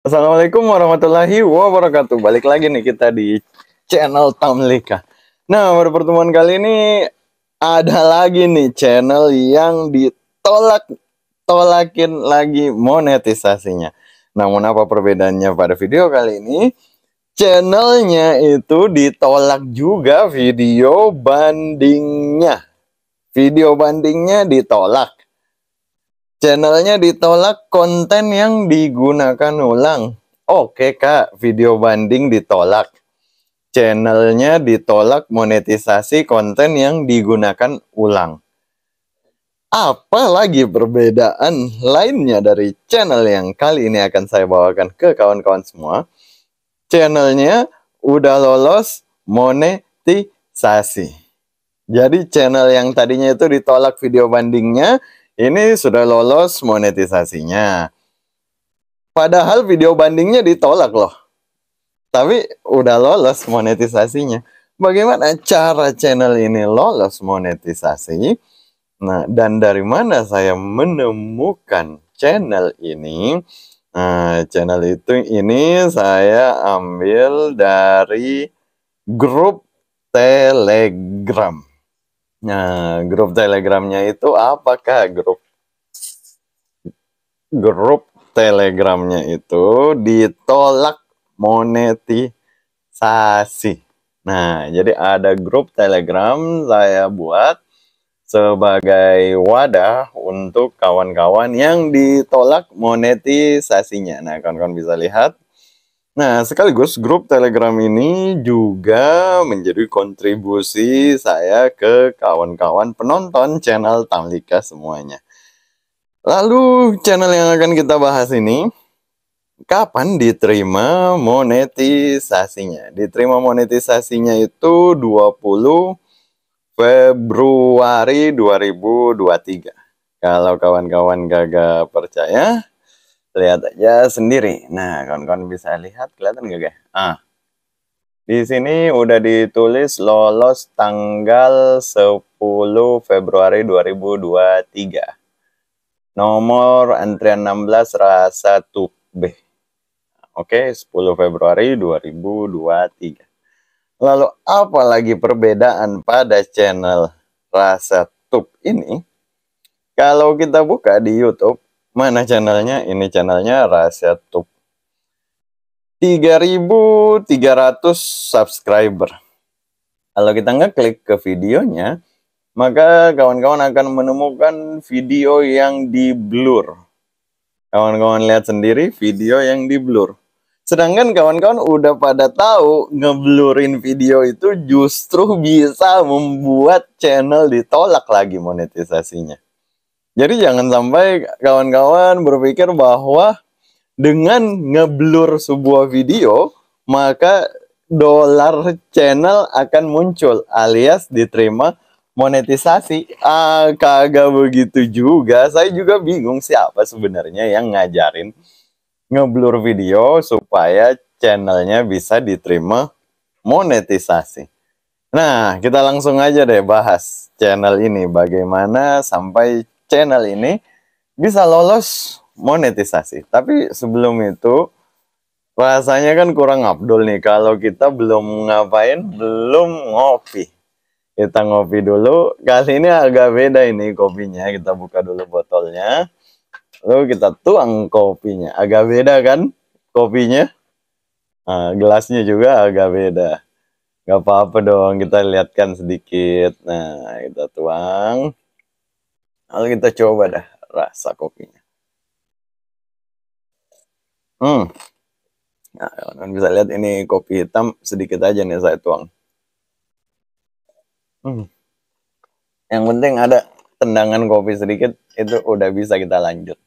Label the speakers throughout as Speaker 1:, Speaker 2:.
Speaker 1: Assalamualaikum warahmatullahi wabarakatuh. Balik lagi nih kita di channel Tamlika. Nah, pada pertemuan kali ini ada lagi nih channel yang ditolak tolakin lagi monetisasinya. Namun apa perbedaannya pada video kali ini? Channelnya itu ditolak juga video bandingnya. Video bandingnya ditolak. Channelnya ditolak konten yang digunakan ulang. Oke kak, video banding ditolak. Channelnya ditolak monetisasi konten yang digunakan ulang. Apa lagi perbedaan lainnya dari channel yang kali ini akan saya bawakan ke kawan-kawan semua? Channelnya udah lolos monetisasi. Jadi channel yang tadinya itu ditolak video bandingnya, ini sudah lolos monetisasinya. Padahal video bandingnya ditolak loh. Tapi udah lolos monetisasinya. Bagaimana cara channel ini lolos monetisasi? Nah, dan dari mana saya menemukan channel ini? Nah, channel itu ini saya ambil dari grup Telegram. Nah, grup Telegramnya itu apakah grup grup Telegramnya itu ditolak monetisasi. Nah, jadi ada grup Telegram saya buat sebagai wadah untuk kawan-kawan yang ditolak monetisasinya. Nah, kawan-kawan bisa lihat Nah, sekaligus grup Telegram ini juga menjadi kontribusi saya ke kawan-kawan penonton channel Tamlika semuanya. Lalu channel yang akan kita bahas ini kapan diterima monetisasinya? Diterima monetisasinya itu 20 Februari 2023. Kalau kawan-kawan gagal percaya, lihat aja sendiri. Nah, kawan-kawan bisa lihat kelihatan gak, guys? Ah. Di sini udah ditulis lolos tanggal 10 Februari 2023. Nomor antrian 16 rasa 1B. Oke, 10 Februari 2023. Lalu apa lagi perbedaan pada channel rasa tub ini? Kalau kita buka di YouTube, Mana channelnya? Ini channelnya Rahasia tiga 3300 subscriber. Kalau kita nggak klik ke videonya, maka kawan-kawan akan menemukan video yang di blur. Kawan-kawan lihat sendiri video yang di blur. Sedangkan kawan-kawan udah pada tahu ngeblurin video itu justru bisa membuat channel ditolak lagi monetisasinya. Jadi jangan sampai kawan-kawan berpikir bahwa dengan ngeblur sebuah video maka dolar channel akan muncul alias diterima monetisasi. Ah, kagak begitu juga. Saya juga bingung siapa sebenarnya yang ngajarin ngeblur video supaya channelnya bisa diterima monetisasi. Nah, kita langsung aja deh bahas channel ini bagaimana sampai channel ini bisa lolos monetisasi. Tapi sebelum itu rasanya kan kurang abdul nih kalau kita belum ngapain, belum ngopi. Kita ngopi dulu. Kali ini agak beda ini kopinya. Kita buka dulu botolnya. Lalu kita tuang kopinya. Agak beda kan kopinya? Nah, gelasnya juga agak beda. Gak apa-apa dong, kita lihatkan sedikit. Nah, kita tuang. Lalu kita coba dah rasa kopinya. Hmm. Nah, teman bisa lihat ini kopi hitam sedikit aja nih saya tuang. Hmm. Yang penting ada tendangan kopi sedikit itu udah bisa kita lanjut.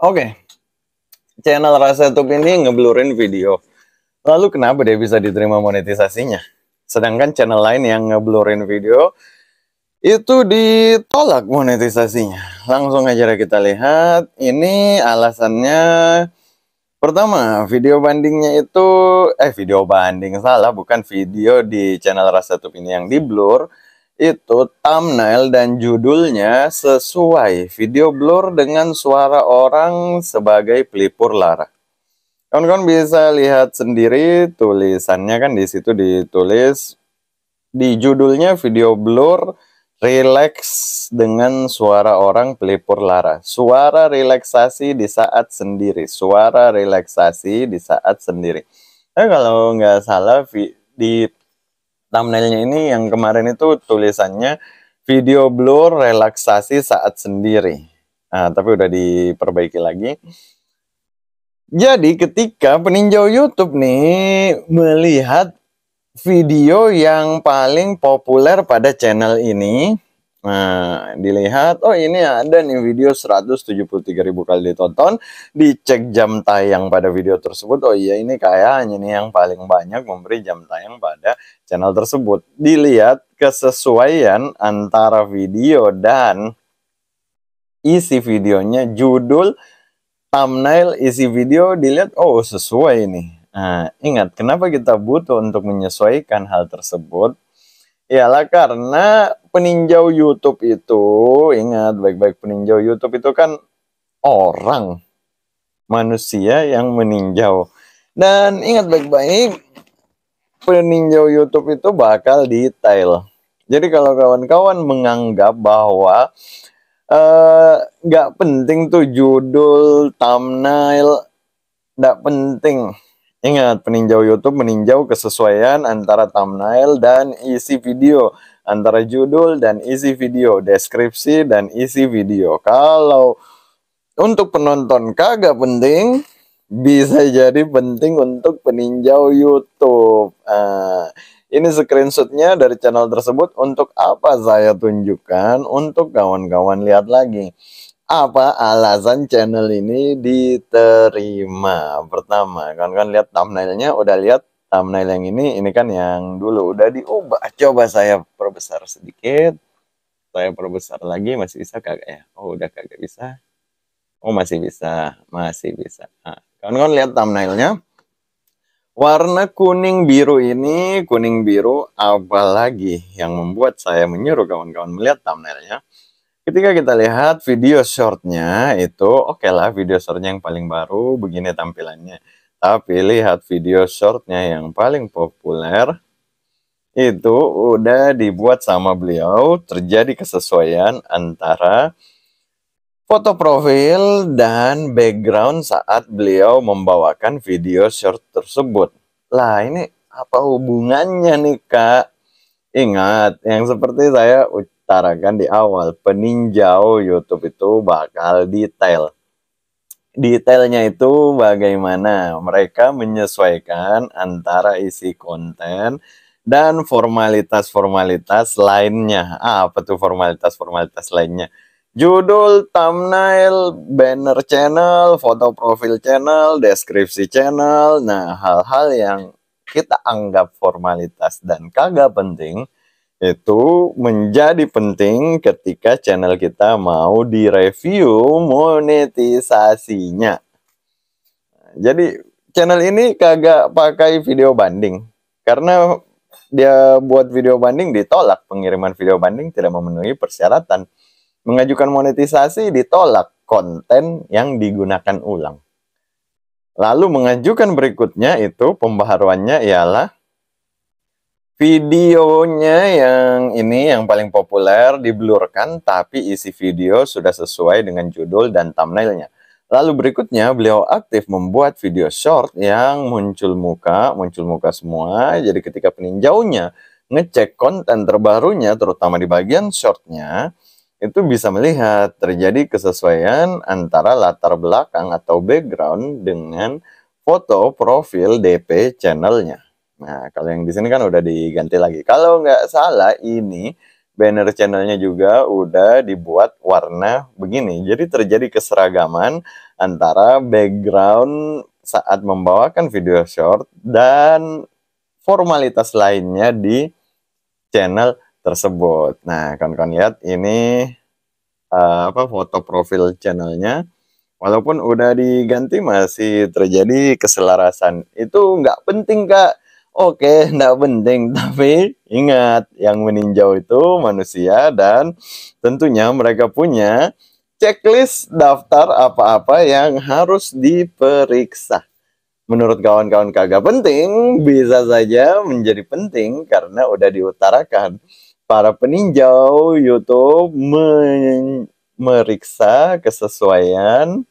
Speaker 1: Oke. Okay. Channel Rasa Tup ini ngeblurin video. Lalu kenapa dia bisa diterima monetisasinya? Sedangkan channel lain yang ngeblurin video itu ditolak monetisasinya. Langsung aja kita lihat. Ini alasannya pertama, video bandingnya itu eh video banding salah, bukan video di channel Rasa Tup ini yang di blur itu thumbnail dan judulnya sesuai video blur dengan suara orang sebagai pelipur lara. Kawan-kawan bisa lihat sendiri tulisannya kan di situ ditulis di judulnya video blur Relax dengan suara orang pelipur lara. Suara relaksasi di saat sendiri. Suara relaksasi di saat sendiri. Eh, kalau nggak salah di thumbnailnya ini yang kemarin itu tulisannya video blur relaksasi saat sendiri. Nah, tapi udah diperbaiki lagi. Jadi ketika peninjau YouTube nih melihat video yang paling populer pada channel ini. Nah, dilihat, oh ini ada nih video 173.000 kali ditonton, dicek jam tayang pada video tersebut, oh iya ini kayaknya nih yang paling banyak memberi jam tayang pada channel tersebut. Dilihat kesesuaian antara video dan isi videonya, judul, thumbnail, isi video, dilihat, oh sesuai nih Nah, ingat, kenapa kita butuh untuk menyesuaikan hal tersebut? Ialah karena peninjau YouTube itu, ingat baik-baik peninjau YouTube itu kan orang, manusia yang meninjau. Dan ingat baik-baik, peninjau YouTube itu bakal detail. Jadi kalau kawan-kawan menganggap bahwa eh, nggak uh, penting tuh judul, thumbnail, nggak penting. Ingat, peninjau YouTube meninjau kesesuaian antara thumbnail dan isi video, antara judul dan isi video, deskripsi dan isi video. Kalau untuk penonton kagak penting, bisa jadi penting untuk peninjau YouTube. Uh, ini screenshotnya dari channel tersebut untuk apa saya tunjukkan untuk kawan-kawan lihat lagi apa alasan channel ini diterima? Pertama, kawan-kawan lihat thumbnailnya, udah lihat thumbnail yang ini, ini kan yang dulu udah diubah. Coba saya perbesar sedikit, saya perbesar lagi, masih bisa kagak ya? Oh, udah kagak bisa. Oh, masih bisa, masih bisa. Kawan-kawan kan lihat thumbnailnya. Warna kuning biru ini, kuning biru apalagi yang membuat saya menyuruh kawan-kawan melihat thumbnailnya. Ketika kita lihat video shortnya itu oke okay lah video shortnya yang paling baru begini tampilannya. Tapi lihat video shortnya yang paling populer itu udah dibuat sama beliau terjadi kesesuaian antara foto profil dan background saat beliau membawakan video short tersebut. Lah ini apa hubungannya nih kak? Ingat yang seperti saya ucapkan tarakan di awal, peninjau YouTube itu bakal detail. Detailnya itu bagaimana mereka menyesuaikan antara isi konten dan formalitas-formalitas lainnya. Ah, apa tuh formalitas-formalitas lainnya? Judul, thumbnail, banner channel, foto profil channel, deskripsi channel. Nah, hal-hal yang kita anggap formalitas dan kagak penting, itu menjadi penting ketika channel kita mau direview monetisasinya. Jadi channel ini kagak pakai video banding karena dia buat video banding ditolak pengiriman video banding tidak memenuhi persyaratan. Mengajukan monetisasi ditolak konten yang digunakan ulang. Lalu mengajukan berikutnya itu pembaharuannya ialah videonya yang ini yang paling populer diblurkan tapi isi video sudah sesuai dengan judul dan thumbnailnya. Lalu berikutnya beliau aktif membuat video short yang muncul muka, muncul muka semua. Jadi ketika peninjaunya ngecek konten terbarunya terutama di bagian shortnya itu bisa melihat terjadi kesesuaian antara latar belakang atau background dengan foto profil DP channelnya. Nah, kalau yang di sini kan udah diganti lagi. Kalau nggak salah ini banner channelnya juga udah dibuat warna begini. Jadi terjadi keseragaman antara background saat membawakan video short dan formalitas lainnya di channel tersebut. Nah, kawan-kawan lihat ini uh, apa foto profil channelnya walaupun udah diganti masih terjadi keselarasan. Itu nggak penting, Kak Oke, tidak penting, tapi ingat yang meninjau itu manusia dan tentunya mereka punya checklist daftar apa-apa yang harus diperiksa. Menurut kawan-kawan kagak penting, bisa saja menjadi penting karena udah diutarakan. Para peninjau YouTube memeriksa kesesuaian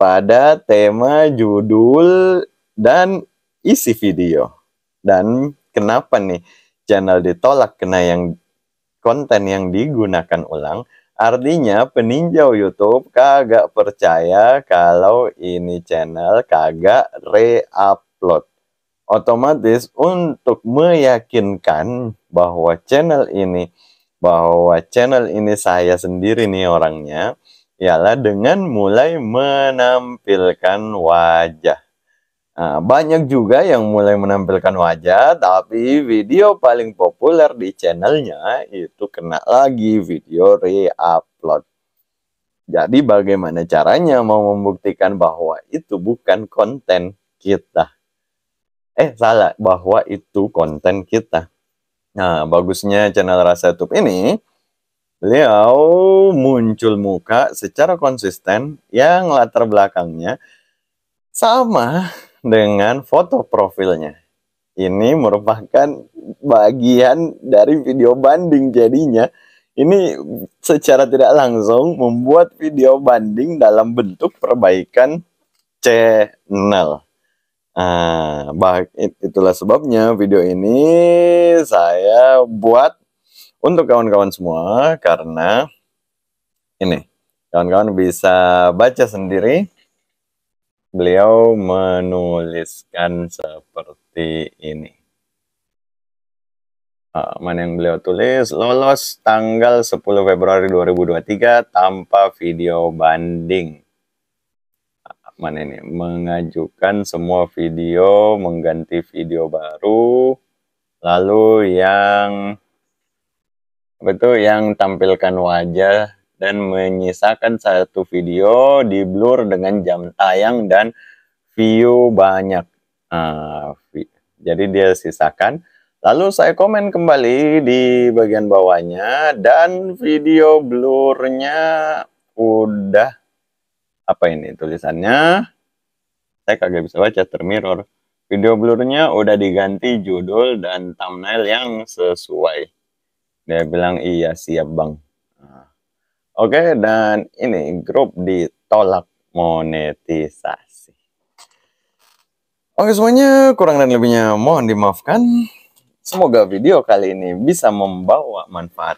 Speaker 1: pada tema, judul, dan isi video. Dan kenapa nih channel ditolak kena yang konten yang digunakan ulang? Artinya peninjau YouTube kagak percaya kalau ini channel kagak re-upload. Otomatis untuk meyakinkan bahwa channel ini bahwa channel ini saya sendiri nih orangnya ialah dengan mulai menampilkan wajah. Nah, banyak juga yang mulai menampilkan wajah, tapi video paling populer di channelnya itu kena lagi video re-upload. Jadi bagaimana caranya mau membuktikan bahwa itu bukan konten kita? Eh, salah, bahwa itu konten kita. Nah, bagusnya channel Rasa YouTube ini, beliau muncul muka secara konsisten yang latar belakangnya sama dengan foto profilnya. Ini merupakan bagian dari video banding jadinya. Ini secara tidak langsung membuat video banding dalam bentuk perbaikan channel. Nah, baik itulah sebabnya video ini saya buat untuk kawan-kawan semua karena ini kawan-kawan bisa baca sendiri beliau menuliskan seperti ini. Uh, mana yang beliau tulis? Lolos tanggal 10 Februari 2023 tanpa video banding. Uh, mana ini? Mengajukan semua video mengganti video baru. Lalu yang betul yang tampilkan wajah dan menyisakan satu video di blur dengan jam tayang dan view banyak. Uh, jadi dia sisakan. Lalu saya komen kembali di bagian bawahnya dan video blurnya udah apa ini tulisannya? Saya kagak bisa baca termirror. Video blurnya udah diganti judul dan thumbnail yang sesuai. Dia bilang iya siap bang. Oke, okay, dan ini grup ditolak monetisasi. Oke okay, semuanya, kurang dan lebihnya mohon dimaafkan. Semoga video kali ini bisa membawa manfaat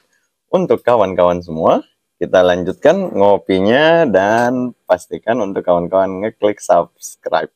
Speaker 1: untuk kawan-kawan semua. Kita lanjutkan ngopinya dan pastikan untuk kawan-kawan ngeklik subscribe.